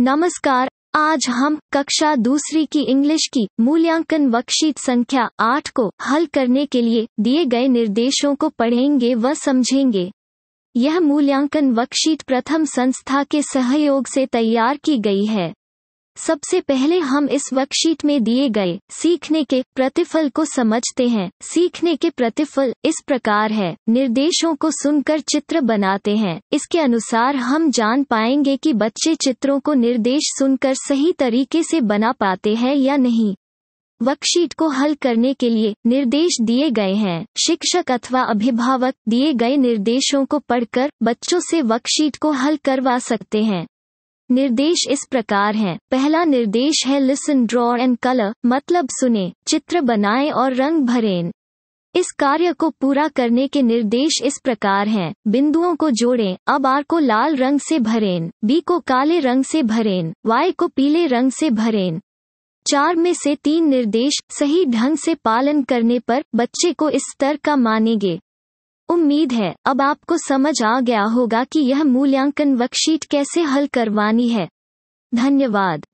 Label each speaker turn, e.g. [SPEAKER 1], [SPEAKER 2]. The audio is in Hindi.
[SPEAKER 1] नमस्कार आज हम कक्षा दूसरी की इंग्लिश की मूल्यांकन वर्कशीट संख्या आठ को हल करने के लिए दिए गए निर्देशों को पढ़ेंगे व समझेंगे यह मूल्यांकन वर्कशीट प्रथम संस्था के सहयोग से तैयार की गई है सबसे पहले हम इस वर्कशीट में दिए गए सीखने के प्रतिफल को समझते हैं सीखने के प्रतिफल इस प्रकार है निर्देशों को सुनकर चित्र बनाते हैं इसके अनुसार हम जान पाएंगे कि बच्चे चित्रों को निर्देश सुनकर सही तरीके से बना पाते हैं या नहीं वर्कशीट को हल करने के लिए निर्देश दिए गए हैं शिक्षक अथवा अभिभावक दिए गए निर्देशों को पढ़कर बच्चों से वर्कशीट को हल करवा सकते हैं निर्देश इस प्रकार हैं पहला निर्देश है लिसन ड्रॉ एंड कलर मतलब सुने चित्र बनाएं और रंग भरें इस कार्य को पूरा करने के निर्देश इस प्रकार हैं बिंदुओं को जोड़ें अब आर को लाल रंग से भरें बी को काले रंग से भरें वाई को पीले रंग से भरें चार में से तीन निर्देश सही ढंग से पालन करने पर बच्चे को इस स्तर का मानेंगे उम्मीद है अब आपको समझ आ गया होगा कि यह मूल्यांकन वर्कशीट कैसे हल करवानी है धन्यवाद